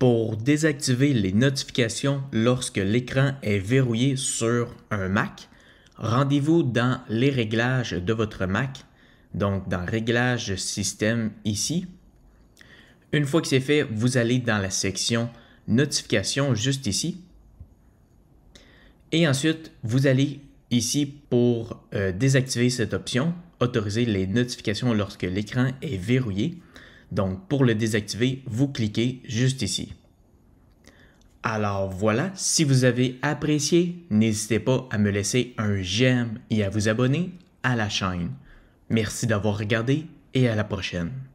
pour désactiver les notifications lorsque l'écran est verrouillé sur un Mac, rendez-vous dans les réglages de votre Mac, donc dans Réglages système ici. Une fois que c'est fait, vous allez dans la section Notifications juste ici. Et ensuite, vous allez ici pour euh, désactiver cette option, autoriser les notifications lorsque l'écran est verrouillé. Donc, pour le désactiver, vous cliquez juste ici. Alors voilà, si vous avez apprécié, n'hésitez pas à me laisser un j'aime et à vous abonner à la chaîne. Merci d'avoir regardé et à la prochaine.